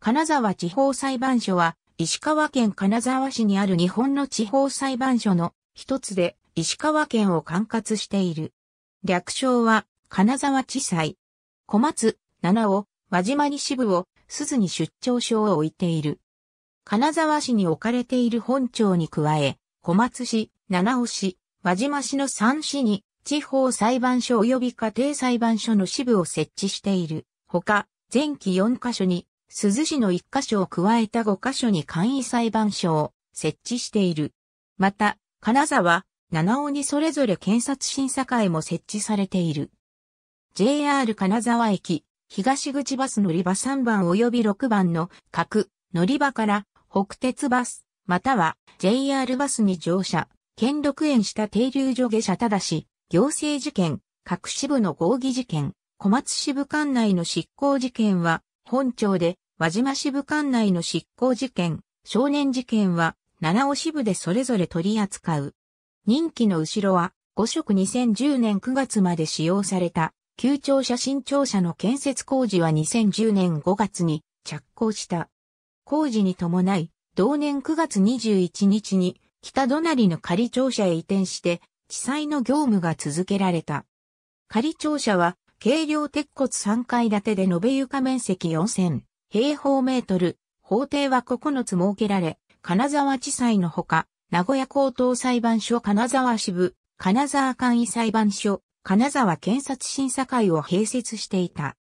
金沢地方裁判所は、石川県金沢市にある日本の地方裁判所の一つで、石川県を管轄している。略称は、金沢地裁。小松、七尾、輪島に支部を、鈴に出張所を置いている。金沢市に置かれている本庁に加え、小松市、七尾市、輪島市の三市に、地方裁判所及び家庭裁判所の支部を設置している。ほか、全期4カ所に鈴市の1カ所を加えた5カ所に簡易裁判所を設置している。また、金沢、七尾にそれぞれ検察審査会も設置されている。JR 金沢駅、東口バス乗り場3番及び6番の各乗り場から北鉄バス、または JR バスに乗車、県六園した停留所下車ただし、行政事件、各支部の合議事件、小松支部管内の執行事件は、本庁で和島支部管内の執行事件、少年事件は、七尾支部でそれぞれ取り扱う。任期の後ろは、5色2010年9月まで使用された、旧庁舎新庁舎の建設工事は2010年5月に着工した。工事に伴い、同年9月21日に、北隣の仮庁舎へ移転して、地裁の業務が続けられた。仮庁舎は、軽量鉄骨3階建てで延べ床面積4000。平方メートル、法廷は9つ設けられ、金沢地裁のほか、名古屋高等裁判所金沢支部、金沢簡易裁判所、金沢検察審査会を併設していた。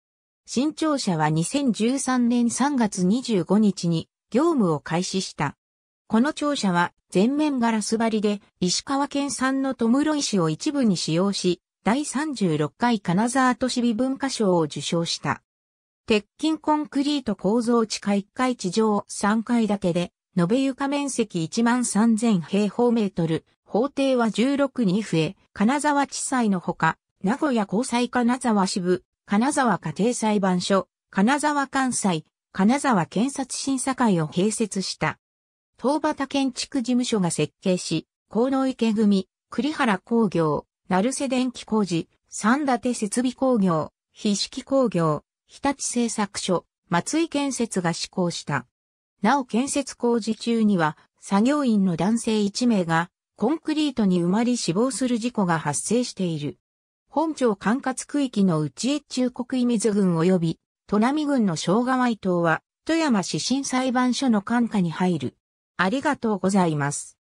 新庁舎は2013年3月25日に業務を開始した。この庁舎は全面ガラス張りで石川県産のトムロイ石を一部に使用し、第36回金沢都市美文化賞を受賞した。鉄筋コンクリート構造地下1階地上3階建てで、延べ床面積13000平方メートル、法定は16に増え、金沢地裁のほか、名古屋高裁金沢支部、金沢家庭裁判所、金沢関西、金沢検察審査会を併設した。東畑建築事務所が設計し、河野池組、栗原工業、成瀬電気工事、三立設備工業、筆式工業、日立製作所、松井建設が施行した。なお建設工事中には、作業員の男性1名が、コンクリートに埋まり死亡する事故が発生している。本町管轄区域の内越中国伊水郡及び、砺波郡の小川伊島は、富山市新裁判所の管下に入る。ありがとうございます。